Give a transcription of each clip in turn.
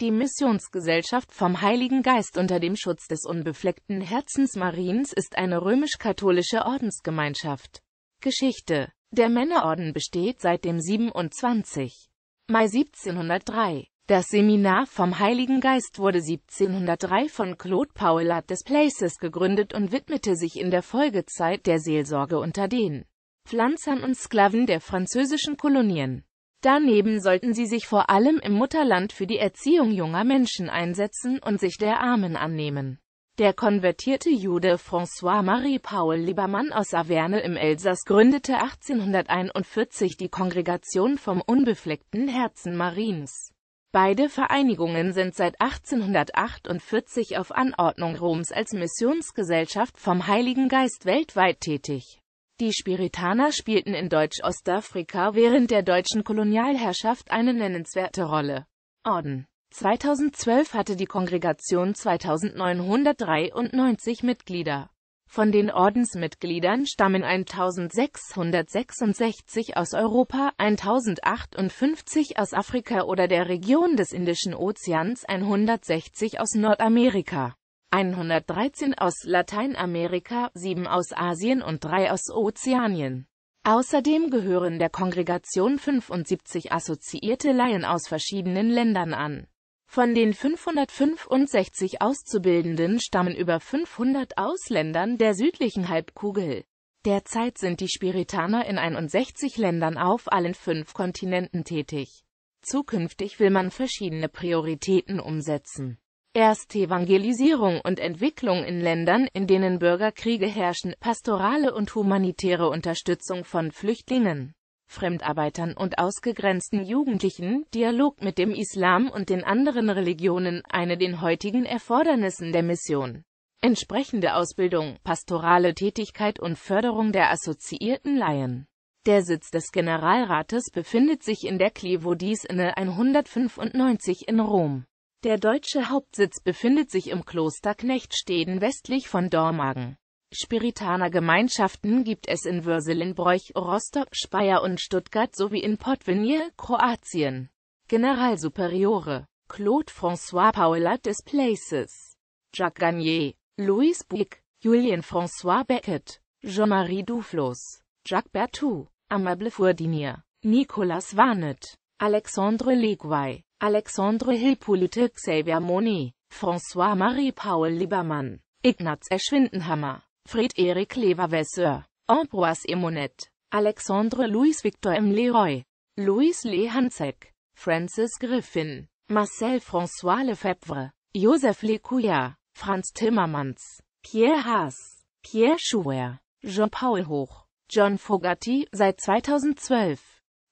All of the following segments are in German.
Die Missionsgesellschaft vom Heiligen Geist unter dem Schutz des unbefleckten Herzens Mariens ist eine römisch-katholische Ordensgemeinschaft. Geschichte Der Männerorden besteht seit dem 27. Mai 1703. Das Seminar vom Heiligen Geist wurde 1703 von Claude Paulat des Places gegründet und widmete sich in der Folgezeit der Seelsorge unter den Pflanzern und Sklaven der französischen Kolonien. Daneben sollten sie sich vor allem im Mutterland für die Erziehung junger Menschen einsetzen und sich der Armen annehmen. Der konvertierte Jude François-Marie Paul Liebermann aus Averne im Elsass gründete 1841 die Kongregation vom unbefleckten Herzen Mariens. Beide Vereinigungen sind seit 1848 auf Anordnung Roms als Missionsgesellschaft vom Heiligen Geist weltweit tätig die Spiritaner spielten in Deutsch-Ostafrika während der deutschen Kolonialherrschaft eine nennenswerte Rolle. Orden 2012 hatte die Kongregation 2993 Mitglieder. Von den Ordensmitgliedern stammen 1666 aus Europa, 1058 aus Afrika oder der Region des Indischen Ozeans, 160 aus Nordamerika. 113 aus Lateinamerika, 7 aus Asien und 3 aus Ozeanien. Außerdem gehören der Kongregation 75 assoziierte Laien aus verschiedenen Ländern an. Von den 565 Auszubildenden stammen über 500 Ausländern der südlichen Halbkugel. Derzeit sind die Spiritaner in 61 Ländern auf allen fünf Kontinenten tätig. Zukünftig will man verschiedene Prioritäten umsetzen. Erst Evangelisierung und Entwicklung in Ländern, in denen Bürgerkriege herrschen, pastorale und humanitäre Unterstützung von Flüchtlingen. Fremdarbeitern und ausgegrenzten Jugendlichen, Dialog mit dem Islam und den anderen Religionen, eine den heutigen Erfordernissen der Mission. Entsprechende Ausbildung, pastorale Tätigkeit und Förderung der assoziierten Laien. Der Sitz des Generalrates befindet sich in der Clivo di Sine 195 in Rom. Der deutsche Hauptsitz befindet sich im Kloster Knechtsteden westlich von Dormagen. Spiritanergemeinschaften gibt es in würselen Rostock, Speyer und Stuttgart sowie in Podvinje, Kroatien. Generalsuperiore Claude-François Paulat des Places Jacques Garnier Louis Buick Julien-François Beckett Jean-Marie Duflos Jacques Berthoud Amable Fourdinier Nicolas Warnet Alexandre Leguay, Alexandre Hippolyte Xavier Monet, François-Marie Paul Liebermann, Ignaz Eschwindenhammer, Fred-Erik Leverwesseur, Ambroise Emonet, Alexandre Louis-Victor M. Leroy, Louis Le Hanzek, Francis Griffin, Marcel François Lefebvre, Joseph Lecouillard, Franz Timmermans, Pierre Haas, Pierre Schuer, Jean-Paul Hoch, John Fogarty seit 2012.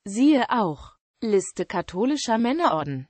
Siehe auch Liste katholischer Männerorden